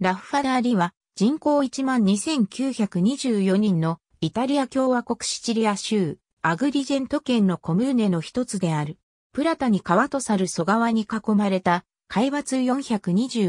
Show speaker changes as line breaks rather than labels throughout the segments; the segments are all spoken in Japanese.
ラッファダーリは人口12,924人のイタリア共和国シチリア州アグリジェント県のコムーネの一つである。プラタに川とサルソ川に囲まれた海抜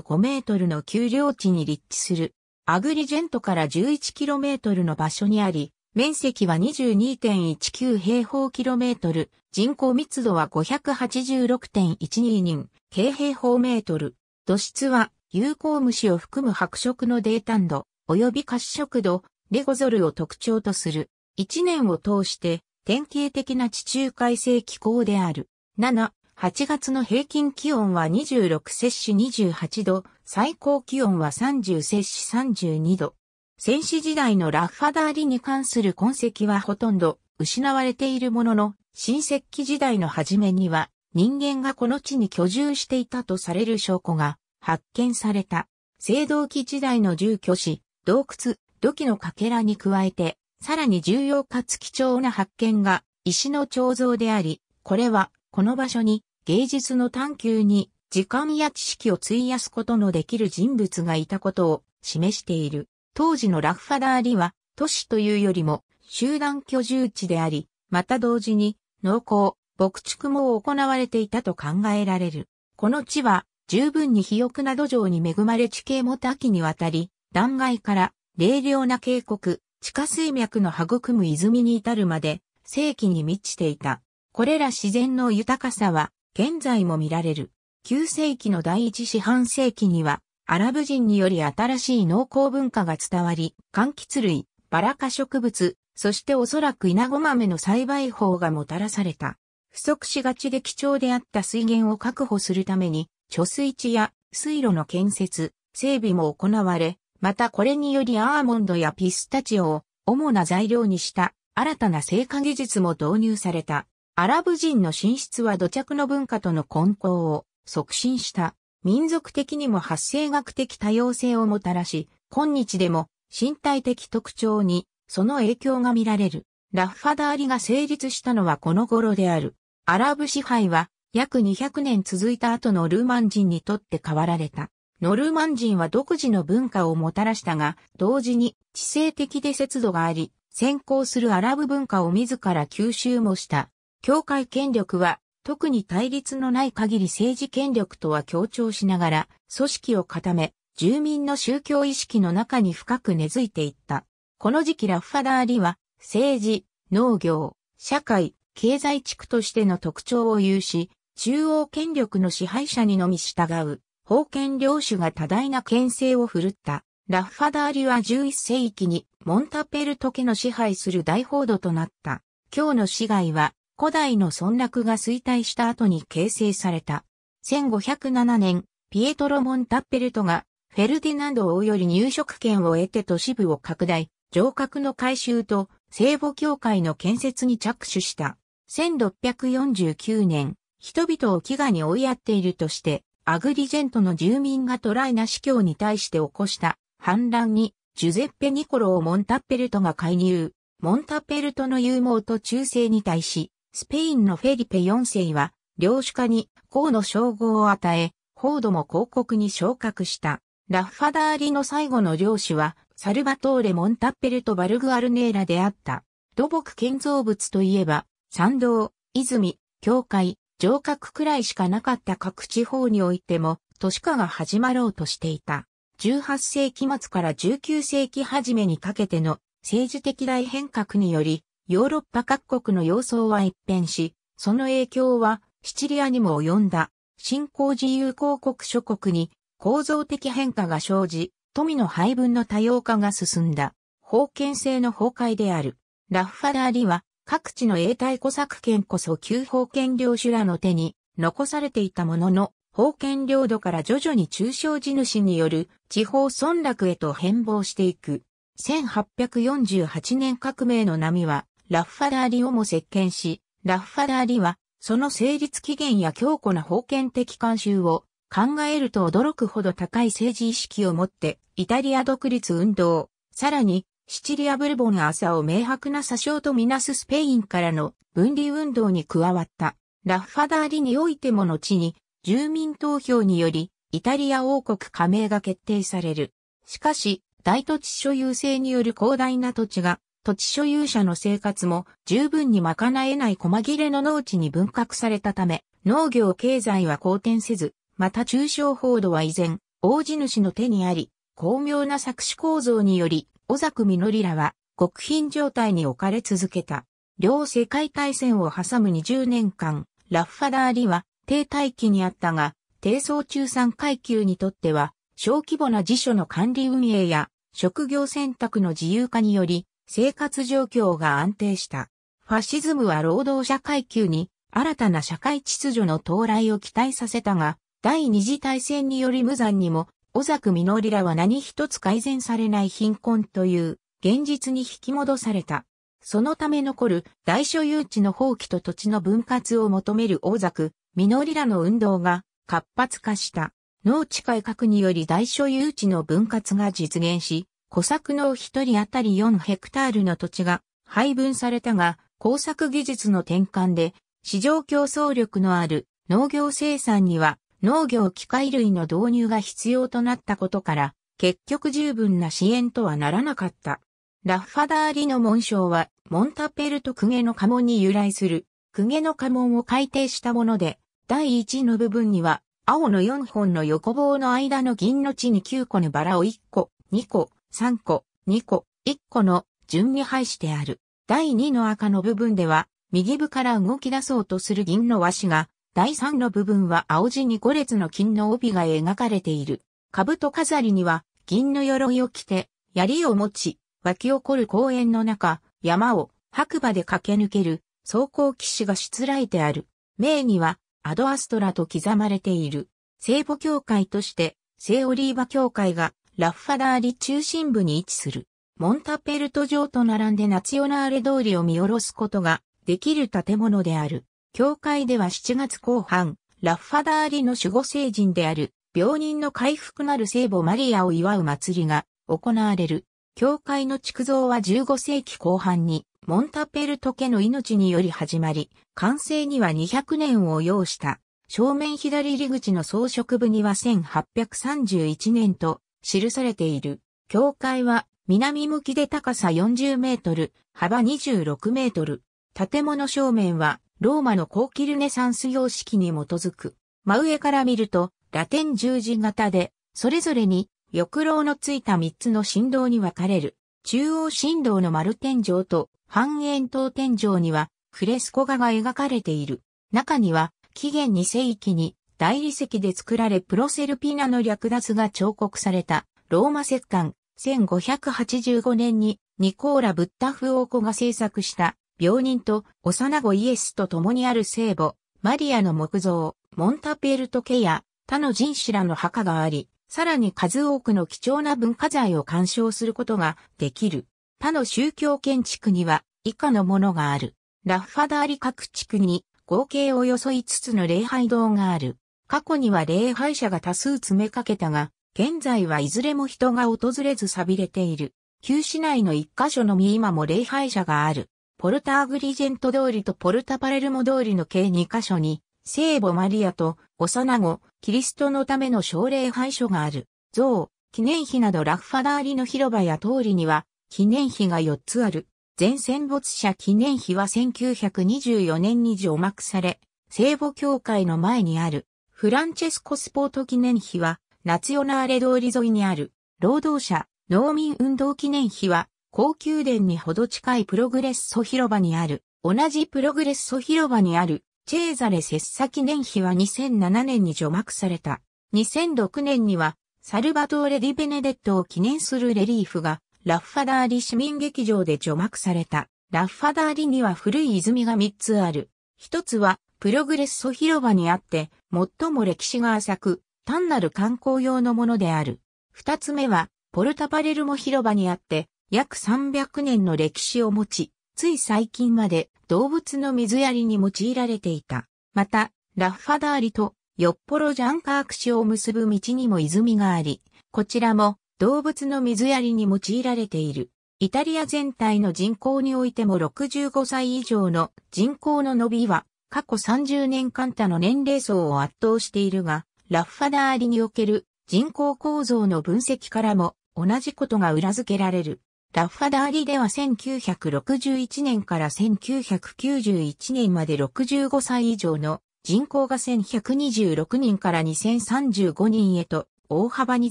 425メートルの丘陵地に立地するアグリジェントから1 1トルの場所にあり、面積は22.19平方キロメートル、人口密度は586.12人、平方メートル。土質は有効虫を含む白色の泥炭度、及び褐色度、レゴゾルを特徴とする。一年を通して典型的な地中海性気候である。7、8月の平均気温は26摂氏28度、最高気温は30摂氏32度。戦死時代のラッファダーリに関する痕跡はほとんど失われているものの、新石器時代の初めには人間がこの地に居住していたとされる証拠が発見された。青銅器時代の住居史、洞窟、土器のかけらに加えて、さらに重要かつ貴重な発見が石の彫像であり、これはこの場所に芸術の探求に時間や知識を費やすことのできる人物がいたことを示している。当時のラフファダーリは都市というよりも集団居住地であり、また同時に農耕、牧畜も行われていたと考えられる。この地は十分に肥沃な土壌に恵まれ地形も多岐にわたり、断崖から冷涼な渓谷、地下水脈の育む泉に至るまで、世紀に満ちていた。これら自然の豊かさは、現在も見られる。旧世紀の第一四半世紀には、アラブ人により新しい農耕文化が伝わり、柑橘類、バラ科植物、そしておそらく稲子豆の栽培法がもたらされた。不足しがちで貴重であった水源を確保するために、貯水池や水路の建設、整備も行われ、またこれによりアーモンドやピスタチオを主な材料にした新たな成果技術も導入された。アラブ人の進出は土着の文化との混交を促進した。民族的にも発生学的多様性をもたらし、今日でも身体的特徴にその影響が見られる。ラッファダーリが成立したのはこの頃である。アラブ支配は約200年続いた後のルーマン人にとって変わられた。ノルーマン人は独自の文化をもたらしたが、同時に知性的で節度があり、先行するアラブ文化を自ら吸収もした。教会権力は、特に対立のない限り政治権力とは強調しながら、組織を固め、住民の宗教意識の中に深く根付いていった。この時期ラファダーリは、政治、農業、社会、経済地区としての特徴を有し、中央権力の支配者にのみ従う、封建領主が多大な牽制を振るった。ラッファダーリは11世紀にモンタペルト家の支配する大報道となった。今日の市街は古代の村落が衰退した後に形成された。1507年、ピエトロ・モンタペルトがフェルディナンド王より入植権を得て都市部を拡大、城郭の改修と聖母教会の建設に着手した。1649年、人々を飢餓に追いやっているとして、アグリジェントの住民がトライナ司教に対して起こした反乱に、ジュゼッペ・ニコロをモンタッペルトが介入。モンタッペルトの勇猛と忠誠に対し、スペインのフェリペ4世は、領主家に公の称号を与え、報道も広告に昇格した。ラッファダーリの最後の領主は、サルバトーレ・モンタッペルト・バルグアルネーラであった。土木建造物といえば、山道、泉、教会、城郭くらいしかなかった各地方においても都市化が始まろうとしていた。18世紀末から19世紀初めにかけての政治的大変革により、ヨーロッパ各国の様相は一変し、その影響はシチリアにも及んだ。新興自由公国諸国に構造的変化が生じ、富の配分の多様化が進んだ。封建制の崩壊である。ラフファダーリは各地の英代古作権こそ旧封建領主らの手に残されていたものの、封建領土から徐々に中小地主による地方村落へと変貌していく。1848年革命の波は、ラッファダーリをも接見し、ラッファダーリは、その成立期限や強固な封建的慣習を考えると驚くほど高い政治意識を持って、イタリア独立運動、さらにシチリア・ブルボン朝を明白な詐称とみなすスペインからの分離運動に加わった。ラッファダーリにおいても後に、住民投票により、イタリア王国加盟が決定される。しかし、大土地所有制による広大な土地が、土地所有者の生活も十分に賄えない細切れの農地に分割されたため、農業経済は好転せず、また中小報道は依然、大地主の手にあり、巧妙な作詞構造により、尾作実らは極貧状態に置かれ続けた。両世界大戦を挟む20年間、ラッファダーリは停滞期にあったが、低層中産階級にとっては、小規模な辞書の管理運営や、職業選択の自由化により、生活状況が安定した。ファシズムは労働者階級に、新たな社会秩序の到来を期待させたが、第二次大戦により無残にも、小作実らは何一つ改善されない貧困という現実に引き戻された。そのため残る大所有地の放棄と土地の分割を求める大作、実らの運動が活発化した。農地改革により大所有地の分割が実現し、小作農一人当たり4ヘクタールの土地が配分されたが、工作技術の転換で市場競争力のある農業生産には農業機械類の導入が必要となったことから、結局十分な支援とはならなかった。ラッファダーリの紋章は、モンタペルトクゲの家紋に由来する、クゲの家紋を改定したもので、第1の部分には、青の4本の横棒の間の銀の地に9個のバラを1個、2個、3個、2個、1個の順に配してある。第2の赤の部分では、右部から動き出そうとする銀の和紙が第3の部分は青地に5列の金の帯が描かれている。兜飾りには銀の鎧を着て、槍を持ち、湧き起こる公園の中、山を白馬で駆け抜ける装甲騎士がしつらえてある。名にはアドアストラと刻まれている。聖母教会として、聖オリーバ教会がラフファダーリ中心部に位置する。モンタペルト城と並んでナチオナーレ通りを見下ろすことができる建物である。教会では7月後半、ラッファダーリの守護聖人である、病人の回復なる聖母マリアを祝う祭りが行われる。教会の築造は15世紀後半に、モンタペルト家の命により始まり、完成には200年を要した。正面左入り口の装飾部には1831年と記されている。教会は南向きで高さ40メートル、幅26メートル。建物正面はローマの後期ルネサンス様式に基づく。真上から見ると、ラテン十字型で、それぞれに、翼廊のついた三つの振動に分かれる。中央振動の丸天井と半円筒天井には、フレスコ画が描かれている。中には、紀元2世紀に大理石で作られプロセルピナの略奪が彫刻されたローマ石棺1585年にニコーラ・ブッタフオ子コが制作した病人と幼子イエスと共にある聖母、マリアの木像、モンタペルト家や他の人種らの墓があり、さらに数多くの貴重な文化財を鑑賞することができる。他の宗教建築には以下のものがある。ラフファダーリ各地区に合計およそ5つの礼拝堂がある。過去には礼拝者が多数詰めかけたが、現在はいずれも人が訪れず錆びれている。旧市内の一箇所のみ今も礼拝者がある。ポルタ・アグリジェント通りとポルタ・パレルモ通りの計2カ所に、聖母マリアと幼子、キリストのための奨励廃所がある。像、記念碑などラッファダーリの広場や通りには、記念碑が4つある。全戦没者記念碑は1924年に除幕され、聖母教会の前にある。フランチェスコ・スポート記念碑は、ナツヨナーレ通り沿いにある。労働者、農民運動記念碑は、高級殿にほど近いプログレッソ広場にある、同じプログレッソ広場にある、チェーザレ切磋記念碑は2007年に除幕された。2006年には、サルバトーレ・ディ・ベネデットを記念するレリーフが、ラッファダーリ市民劇場で除幕された。ラッファダーリには古い泉が3つある。1つは、プログレッソ広場にあって、最も歴史が浅く、単なる観光用のものである。2つ目は、ポルタパレルモ広場にあって、約300年の歴史を持ち、つい最近まで動物の水やりに用いられていた。また、ラッファダーリとヨッポロジャンカーク市を結ぶ道にも泉があり、こちらも動物の水やりに用いられている。イタリア全体の人口においても65歳以上の人口の伸びは過去30年間他の年齢層を圧倒しているが、ラッファダーリにおける人口構造の分析からも同じことが裏付けられる。ラッファダーリでは1961年から1991年まで65歳以上の人口が1126人から2035人へと大幅に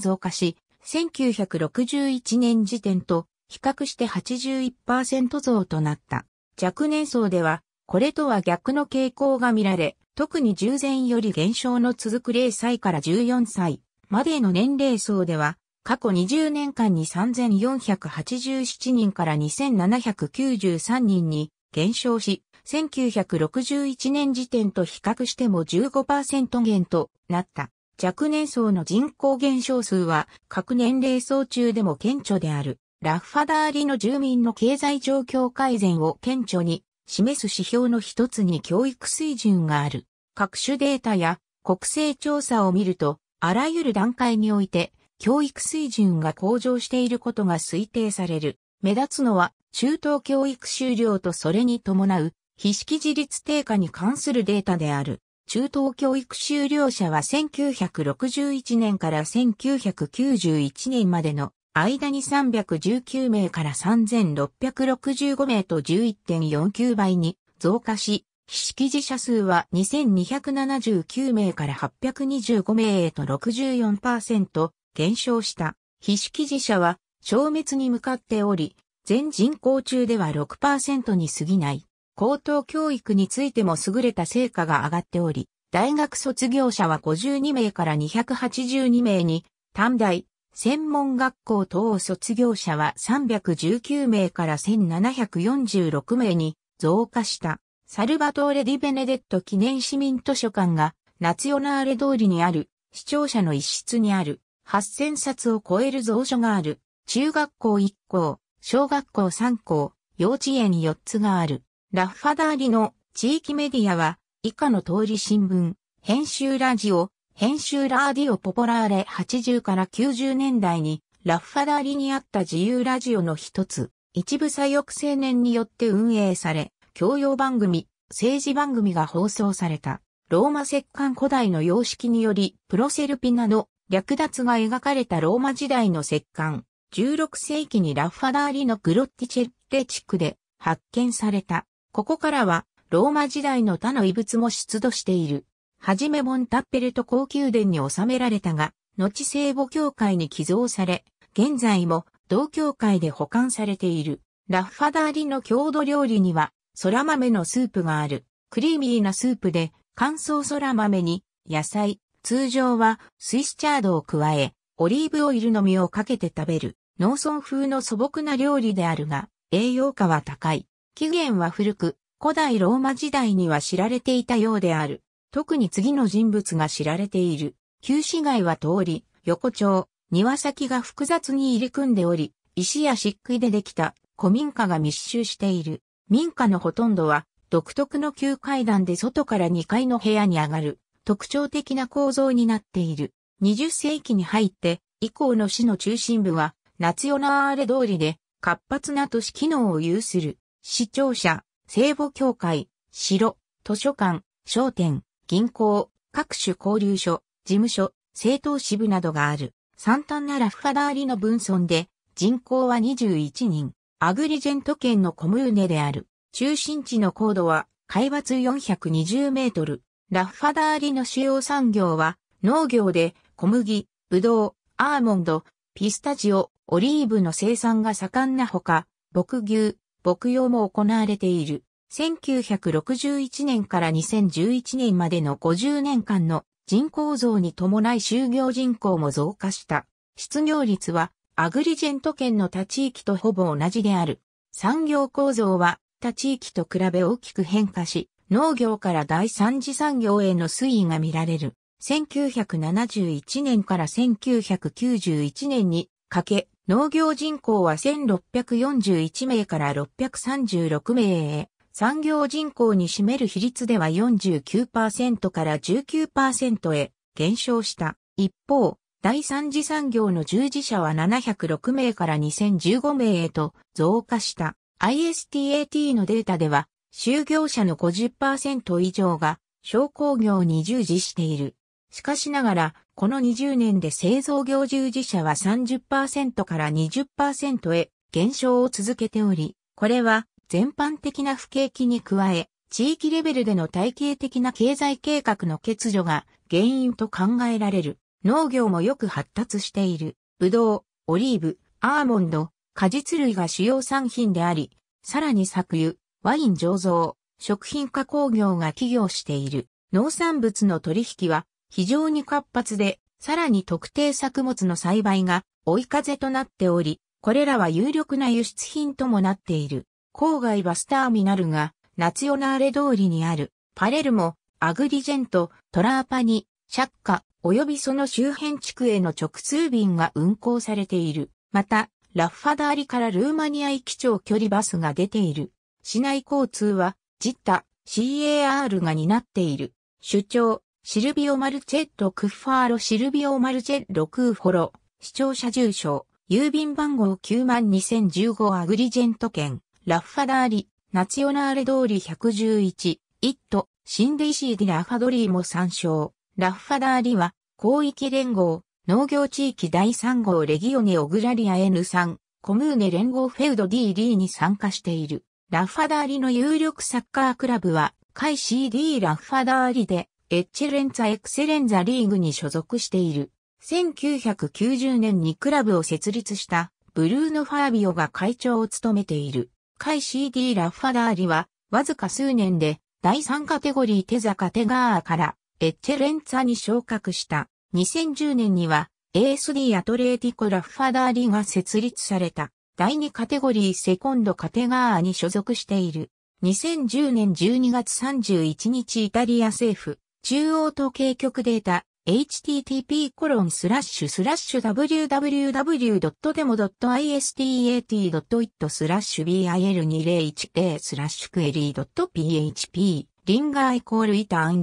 増加し、1961年時点と比較して81%増となった。若年層では、これとは逆の傾向が見られ、特に従前より減少の続く0歳から14歳までの年齢層では、過去20年間に3487人から2793人に減少し、1961年時点と比較しても15%減となった。若年層の人口減少数は各年齢層中でも顕著である。ラファダーリの住民の経済状況改善を顕著に示す指標の一つに教育水準がある。各種データや国勢調査を見ると、あらゆる段階において教育水準が向上していることが推定される。目立つのは、中等教育終了とそれに伴う、非識自立低下に関するデータである。中等教育修了者は1961年から1991年までの間に319名から3665名と11.49倍に増加し、非識字者数は2279名から825名へと64%、減少した。非識字者は消滅に向かっており、全人口中では6%に過ぎない。高等教育についても優れた成果が上がっており、大学卒業者は52名から282名に、短大、専門学校等卒業者は319名から1746名に増加した。サルバトーレ・ディ・ベネデット記念市民図書館がナツヨナーレ通りにある視聴者の一室にある。8000冊を超える蔵書がある。中学校1校、小学校3校、幼稚園4つがある。ラッファダーリの地域メディアは、以下の通り新聞、編集ラジオ、編集ラーディオポポラーレ80から90年代に、ラッファダーリにあった自由ラジオの一つ、一部左翼青年によって運営され、教養番組、政治番組が放送された。ローマ石棺古代の様式により、プロセルピナの略奪が描かれたローマ時代の石棺、16世紀にラッファダーリのグロッティチェッテ地区で発見された。ここからは、ローマ時代の他の遺物も出土している。はじめボンタッペルト高級殿に収められたが、後聖母教会に寄贈され、現在も同教会で保管されている。ラッファダーリの郷土料理には、空豆のスープがある。クリーミーなスープで、乾燥空豆に、野菜、通常はスイスチャードを加え、オリーブオイルの実をかけて食べる、農村風の素朴な料理であるが、栄養価は高い。起源は古く、古代ローマ時代には知られていたようである。特に次の人物が知られている。旧市街は通り、横丁、庭先が複雑に入り組んでおり、石や漆喰でできた古民家が密集している。民家のほとんどは、独特の旧階段で外から2階の部屋に上がる。特徴的な構造になっている。20世紀に入って以降の市の中心部はナツヨナーレ通りで活発な都市機能を有する市庁舎、聖母教会、城、図書館、商店、銀行、各種交流所、事務所、政党支部などがある。サンタンナラフハダーリの分村で人口は21人。アグリジェント県のコムーネである。中心地の高度は海抜420メートル。ラッファダーリの主要産業は農業で小麦、ブドウ、アーモンド、ピスタジオ、オリーブの生産が盛んなほか、牧牛、牧羊も行われている。1961年から2011年までの50年間の人口増に伴い就業人口も増加した。失業率はアグリジェント圏の他地域とほぼ同じである。産業構造は他地域と比べ大きく変化し、農業から第三次産業への推移が見られる。1971年から1991年にかけ、農業人口は1641名から636名へ、産業人口に占める比率では49%から19%へ減少した。一方、第三次産業の従事者は706名から2015名へと増加した。ISTAT のデータでは、就業者の50%以上が商工業に従事している。しかしながら、この20年で製造業従事者は30%から20%へ減少を続けており、これは全般的な不景気に加え、地域レベルでの体系的な経済計画の欠如が原因と考えられる。農業もよく発達している。ブドウ、オリーブ、アーモンド、果実類が主要産品であり、さらに搾油、ワイン醸造、食品加工業が起業している。農産物の取引は非常に活発で、さらに特定作物の栽培が追い風となっており、これらは有力な輸出品ともなっている。郊外バスターミナルがナツヨナーレ通りにあるパレルモ、アグリジェント、トラーパニ、シャッカ、及びその周辺地区への直通便が運行されている。また、ラッファダーリからルーマニア行き長距離バスが出ている。市内交通は、ジッタ、CAR が担っている。主張、シルビオ・マルチェット、クッファーロ・シルビオ・マルチェッロ・クーフォロ、視聴者住所、郵便番号92015アグリジェント県、ラッファダーリ、ナチオナーレ通り111、イット、シンデイシーディラファドリーも参照。ラッファダーリは、広域連合、農業地域第3号レギオネ・オグラリア N3、コムーネ連合フェウド D リーに参加している。ラッファダーリの有力サッカークラブは、イ CD ラッファダーリで、エッチェレンツァエクセレンザリーグに所属している。1990年にクラブを設立したブルーノ・ファービオが会長を務めている。イ CD ラッファダーリは、わずか数年で、第3カテゴリーテザカテガーからエッチェレンツァに昇格した。2010年には ASD アトレーティコラッファダーリが設立された。第2カテゴリーセコンドカテガーに所属している。2010年12月31日イタリア政府中央統計局データ http コロンスラッシュスラッシュ www.demo.istat.it スラッシュ bil2010 スラッシュクエリー .php リンガーイコールイタリ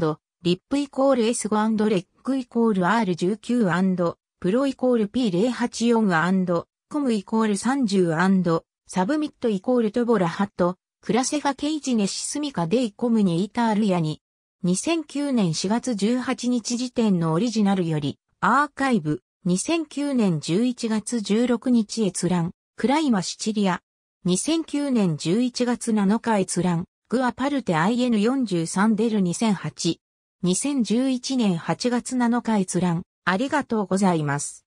ップイコール S5 レックイコール R19 プロイコール P084 コムイコール30サブミットイコールトボラハット、クラセファケイジネシスミカデイコムニイタールヤに、2009年4月18日時点のオリジナルより、アーカイブ、2009年11月16日閲覧、クライマシチリア、2009年11月7日閲覧、グアパルテ IN43 デル2008、2011年8月7日閲覧、ありがとうございます。